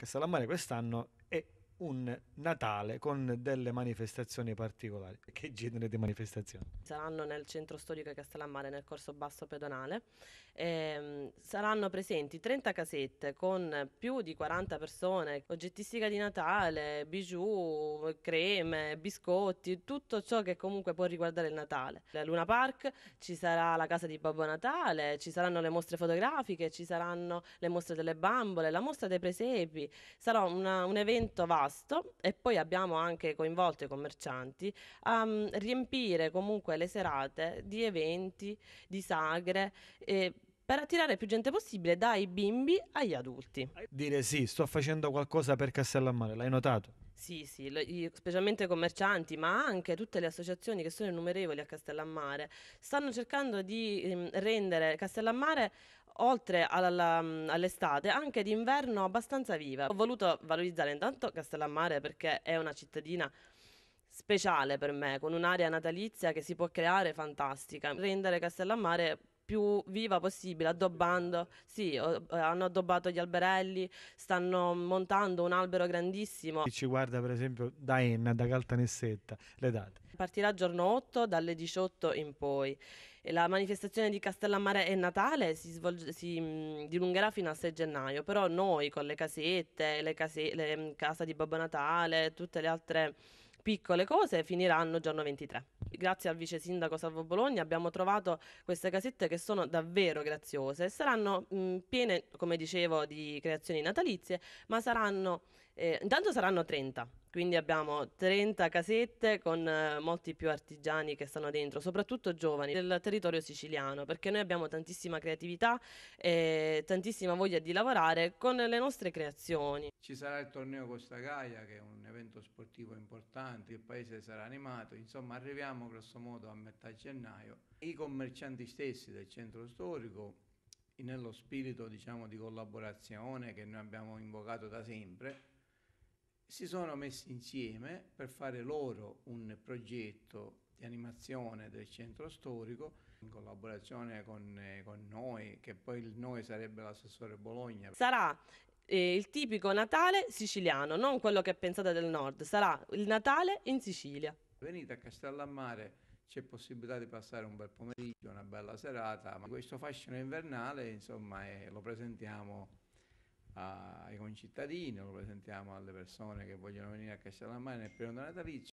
che sta alla quest'anno e un Natale con delle manifestazioni particolari. Che genere di manifestazioni? Saranno nel centro storico di Castellammare, nel corso basso pedonale. Ehm, saranno presenti 30 casette con più di 40 persone, oggettistica di Natale, bijou, creme, biscotti, tutto ciò che comunque può riguardare il Natale. La Luna Park, ci sarà la casa di Babbo Natale, ci saranno le mostre fotografiche, ci saranno le mostre delle bambole, la mostra dei presepi. Sarà una, un evento vasto impasto e poi abbiamo anche coinvolto i commercianti a um, riempire comunque le serate di eventi, di sagre. Eh, per attirare più gente possibile dai bimbi agli adulti. Dire sì, sto facendo qualcosa per Castellammare, l'hai notato? Sì, sì, lo, i, specialmente i commercianti, ma anche tutte le associazioni che sono innumerevoli a Castellammare, stanno cercando di ehm, rendere Castellammare oltre alla, all'estate, anche d'inverno abbastanza viva. Ho voluto valorizzare intanto Castellammare perché è una cittadina speciale per me, con un'area natalizia che si può creare fantastica. Rendere Castellammare più viva possibile, addobbando, sì, eh, hanno addobbato gli alberelli, stanno montando un albero grandissimo. Chi ci guarda per esempio da Enna, da Caltanissetta, le date partirà giorno 8 dalle 18 in poi. La manifestazione di Castellammare e Natale si, svolge, si mm, dilungherà fino al 6 gennaio, però noi con le casette, le, case, le mm, casa di Babbo Natale, tutte le altre piccole cose finiranno giorno 23. Grazie al vice sindaco Salvo Bologna abbiamo trovato queste casette che sono davvero graziose. Saranno mh, mm, piene, come dicevo, di creazioni natalizie, ma saranno eh, intanto saranno 30, quindi abbiamo 30 casette con eh, molti più artigiani che stanno dentro, soprattutto giovani del territorio siciliano, perché noi abbiamo tantissima creatività e tantissima voglia di lavorare con le nostre creazioni. Ci sarà il torneo Costa Gaia, che è un evento sportivo importante, il paese sarà animato, insomma arriviamo grossomodo a metà gennaio. I commercianti stessi del centro storico nello spirito diciamo, di collaborazione che noi abbiamo invocato da sempre, si sono messi insieme per fare loro un progetto di animazione del centro storico in collaborazione con, eh, con noi, che poi il noi sarebbe l'assessore Bologna. Sarà eh, il tipico Natale siciliano, non quello che pensate del nord, sarà il Natale in Sicilia. Venite a Castellammare c'è possibilità di passare un bel pomeriggio, una bella serata, ma questo fascino invernale insomma, eh, lo presentiamo ai concittadini, lo presentiamo alle persone che vogliono venire a Castellammare nel periodo natalizio.